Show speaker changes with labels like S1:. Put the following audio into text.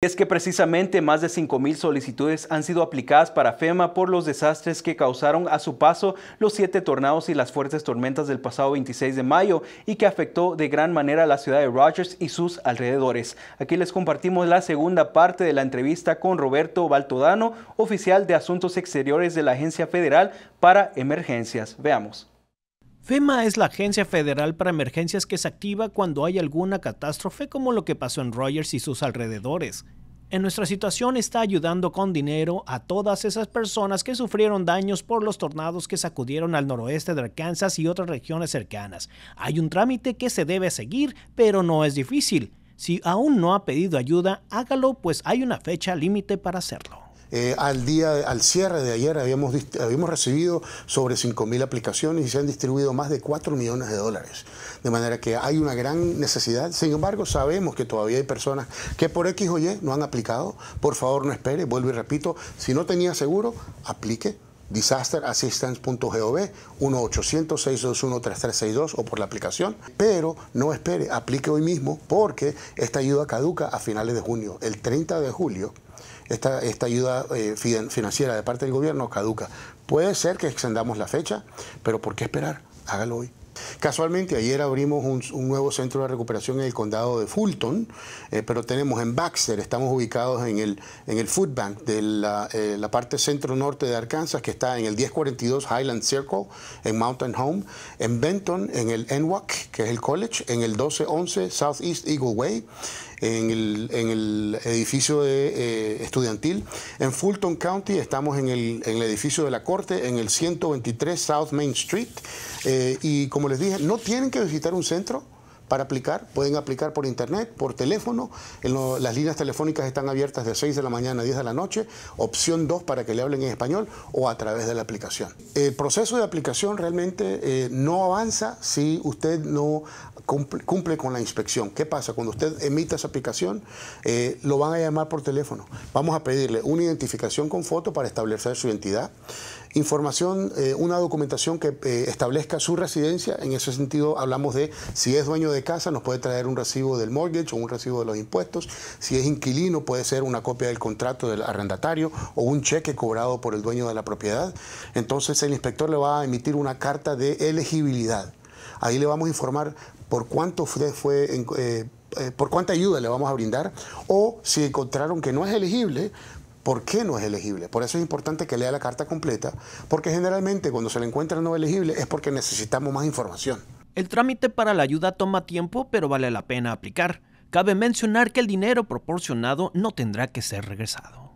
S1: Es que precisamente más de 5.000 solicitudes han sido aplicadas para FEMA por los desastres que causaron a su paso los siete tornados y las fuertes tormentas del pasado 26 de mayo y que afectó de gran manera a la ciudad de Rogers y sus alrededores. Aquí les compartimos la segunda parte de la entrevista con Roberto Baltodano, oficial de Asuntos Exteriores de la Agencia Federal para Emergencias. Veamos. FEMA es la agencia federal para
S2: emergencias que se activa cuando hay alguna catástrofe como lo que pasó en Rogers y sus alrededores. En nuestra situación está ayudando con dinero a todas esas personas que sufrieron daños por los tornados que sacudieron al noroeste de Arkansas y otras regiones cercanas. Hay un trámite que se debe seguir, pero no es difícil. Si aún no ha pedido ayuda, hágalo, pues hay una fecha límite para hacerlo.
S3: Eh, al, día, al cierre de ayer habíamos, habíamos recibido sobre 5.000 aplicaciones y se han distribuido más de 4 millones de dólares. De manera que hay una gran necesidad. Sin embargo, sabemos que todavía hay personas que por X o Y no han aplicado. Por favor, no espere. Vuelvo y repito, si no tenía seguro, aplique disasterassistance.gov 1-800-621-3362 o por la aplicación. Pero no espere, aplique hoy mismo porque esta ayuda caduca a finales de junio. El 30 de julio esta, esta ayuda eh, financiera de parte del gobierno caduca. Puede ser que extendamos la fecha, pero ¿por qué esperar? Hágalo hoy. Casualmente ayer abrimos un, nuevo centro de recuperación en el condado de Fulton, eh, pero tenemos en Baxter, estamos ubicados en el, en el Food Bank de la, eh, la parte centro-norte de Arkansas, que está en el 1042 Highland Circle, en Mountain Home, en Benton, en el NWAC, que es el college, en el 1211 Southeast Eagle Way, en el, edificio eh, eh, estudiantil. En Fulton County estamos en el, edificio de la Corte, en el 123 South Main Street. Eh, y como les dije, no tienen que visitar un centro para aplicar. Pueden aplicar por internet, por teléfono. las líneas telefónicas están abiertas de 6 de la mañana a 10 de la noche. Opción 2 para que le hablen en español o a través de la aplicación. El proceso de aplicación realmente no avanza si usted no cumple, con la inspección. ¿Qué pasa? Cuando usted emita esa aplicación, eh, lo van a llamar por teléfono. Vamos a pedirle una identificación con foto para establecer su identidad, información, eh, una documentación que eh, establezca su residencia. En ese sentido, hablamos de si es dueño de casa, nos puede traer un recibo del mortgage o un recibo de los impuestos. Si es inquilino, puede ser una copia del contrato del arrendatario o un cheque cobrado por el dueño de la propiedad. Entonces, el inspector le va a emitir una carta de elegibilidad Ahí le vamos a informar por cuánto fue, eh, eh, por cuánta ayuda le vamos a brindar o si encontraron que no es elegible, ¿Por qué no es elegible? Por eso es importante que lea la carta completa, porque generalmente cuando se le encuentra no elegible es porque necesitamos más información.
S2: El trámite para la ayuda toma tiempo, pero vale la pena aplicar. Cabe mencionar que el dinero proporcionado no tendrá que ser regresado.